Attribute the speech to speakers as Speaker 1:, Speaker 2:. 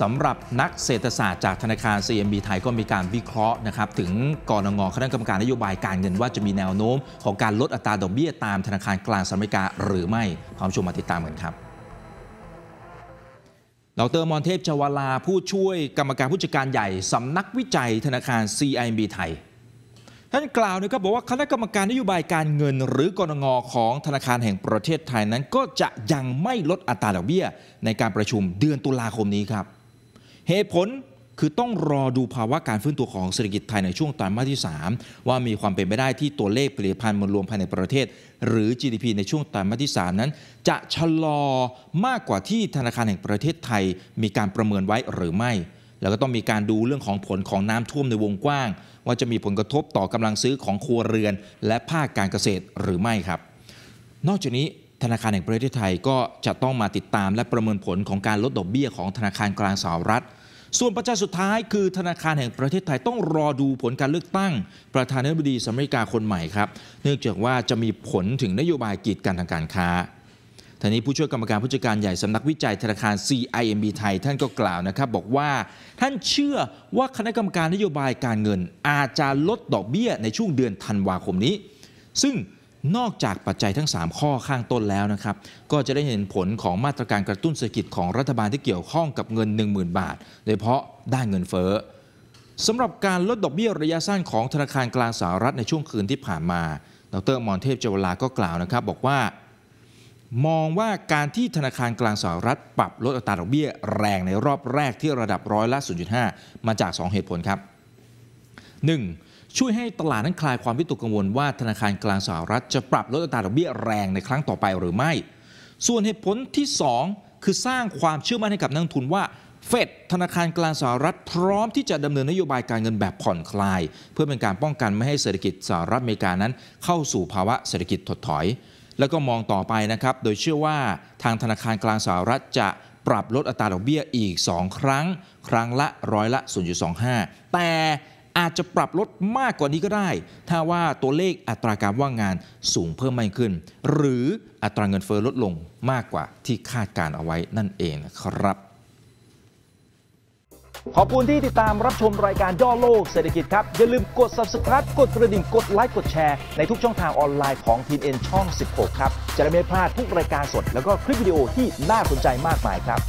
Speaker 1: สำหรับนักเศรษฐศาสตร์จากธนาคาร CMB ไทยก็มีการวิเคราะห์นะครับถึงกรงงคณะกรรมการนโยบายการเงินว่าจะมีแนวโน้ม ของการลดอัตราดอกเบี้ยตามธนาคารกลางสหรัฐอเมริกาหรือไม่พร้อมชมมาติดตามกันครับดรมอนเทพชวลาผู้ช่วยกรรมการผู้จัดการใหญ่สำนักวิจัยธนาคาร CIMB ไทยท่านกล่าวนะครับบอกว่าคณะกรรมการนโยบายการเงิน หรือกรงงของธนาคารแห่งประเทศไทยนั้นก็จะยังไม่ลดอัตราดอกเบี้ยในการประชุมเดือนตุลาคมนี้ครับเหตุผลคือต้องรอดูภาวะการฟื้นตัวของเศรษฐกิจไทยในช่วงไตรมาสที่ 3 ว่ามีความเป็นไปได้ที่ตัวเลขผลิตภัณฑ์มวลรวมภายในประเทศ หรือ GDP ในช่วงไตรมาสที่ 3 นั้น จะชะลอมากกว่าที่ธนาคารแห่งประเทศไทยมีการประเมินไว้หรือไม่ แล้วก็ต้องมีการดูเรื่องของผลของน้ำท่วมในวงกว้าง ว่าจะมีผลกระทบต่อกำลังซื้อของครัวเรือนและภาคการเกษตรหรือไม่ครับ นอกจากนี้ธนาคารแห่งประเทศไทยก็จะต้องมาติดตามและประเมินผลของการลดดอกเบี้ยของธนาคารกลางสหรัฐส่วนปัจจัยสุดท้ายคือธนาคารแห่งประเทศไทยต้องรอดูผลการเลือกตั้ง ประธานาธิบดีสหรัฐอเมริกาคนใหม่ครับ เนื่องจากว่าจะมีผลถึงนโยบายกีดกันทางการค้าท่านี้ผู้ช่วยกรรมการผู้จัดการใหญ่สำนักวิจัยธนาคาร CIMB ไทยท่านก็กล่าวนะครับบอกว่า ท่านเชื่อว่าคณะกรรมการนโยบายการเงิน อาจจะลดดอกเบี้ยในช่วงเดือนธันวาคมนี้ ซึ่งนอกจากปัจจัยทั้ง 3 ข้อข้างต้นแล้วนะครับ ก็จะได้เห็นผลของมาตรการกระตุ้นเศรษฐกิจของรัฐบาลที่เกี่ยวข้องกับเงิน 10,000 บาท โดยเฉพาะด้านเงินเฟ้อสำหรับการลดดอกเบี้ยระยะสั้นของธนาคารกลางสหรัฐในช่วงคืนที่ผ่านมาดรมอนเทพเจวลาก็กล่าวนะครับบอกว่า มองว่าการที่ธนาคารกลางสหรัฐ ปรับลดอัตราดอกเบี้ยแรงในรอบแรกที่ระดับร้อยละ0.5มาจาก 2 เหตุผลครับ1ช่วยให้ตลาดนั้นคลายความวิตกกังวลว่าธนาคารกลางสหรัฐจะปรับลดอัตราดอกเบี้ยแรงในครั้งต่อไปหรือไม่ ส่วนเหตุผลที่ 2 คือสร้างความเชื่อมั่นให้กับนักทุนว่าเฟดธนาคารกลางสหรัฐพร้อมที่จะดำเนินนโยบายการเงินแบบผ่อนคลาย เพื่อเป็นการป้องกันไม่ให้เศรษฐกิจสหรัฐอเมริกานั้น เข้าสู่ภาวะเศรษฐกิจถดถอย แล้วก็มองต่อไปนะครับ โดยเชื่อว่าทางธนาคารกลางสหรัฐจะปรับลดอัตราดอกเบี้ยอีก 2 ครั้ง ครั้งละร้อยละ0.25แต่อาจจะปรับลดมากกว่านี้ก็ได้ ถ้าว่าตัวเลขอัตราการว่างงานสูงเพิ่มมากขึ้น หรืออัตราเงินเฟอ้อลดลงมากกว่าที่คาดการเอาไว้นั่นเองครับ ขอบคุณที่ติดตามรับชมรายการย่อโลกเศรษฐกิจครับ อย่าลืมกด subscribe กดกระดิ่งกดไลค์กดแชร์ในทุกช่องทางออนไลน์ของทีเอ็นช่อง 16 ครับ จะได้ไม่พลาดทุกรายการสด แล้วก็คลิปวิดีโอที่น่าสนใจมากมายครับ